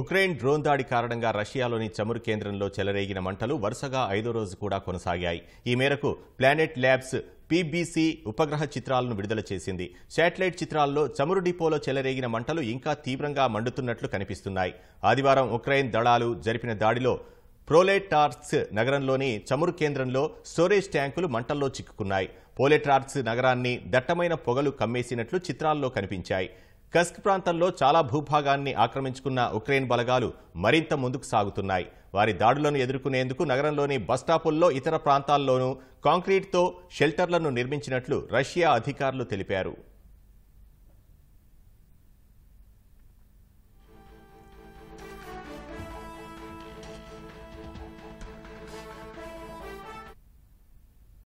Ukraine drone దాడి కారణంగా రష్యాలోని చమురు కేంద్రంలో చెలరేగిన మంటలు వరుసగా ఐదో రోజు కూడా కొనసాగాయి ఈ మేరకు ప్లానెట్ ల్యాబ్స్ పీబీసీ ఉపగ్రహ చిత్రాలను విడుదల చేసింది శాటిలైట్ చిత్రాల్లో చమురు డిపోలో చెలరేగిన మంటలు ఇంకా తీవ్రంగా మండుతున్నట్లు కనిపిస్తున్నాయి ఆదివారం ఉక్రెయిన్ దళాలు జరిపిన దాడిలో ప్రోలెటార్క్స్ నగరంలోని చమురు కేంద్రంలో స్టోరేజ్ ట్యాంకులు మంటల్లో చిక్కుకున్నాయి పోలెటార్క్స్ నగరాన్ని దట్టమైన పొగలు కమ్మేసినట్లు చిత్రాల్లో కనిపించాయి కస్క్ ప్రాంతంలో చాలా భూభాగాన్ని ఆక్రమించుకున్న ఉక్రెయిన్ బలగాలు మరింత ముందుకు సాగుతున్నాయి వారి దాడులను ఎదుర్కొనేందుకు నగరంలోని బస్టాపుల్లో ఇతర ప్రాంతాల్లోనూ కాంక్రీట్తో షెల్టర్లను నిర్మించినట్లు రష్యా అధికారులు తెలిపారు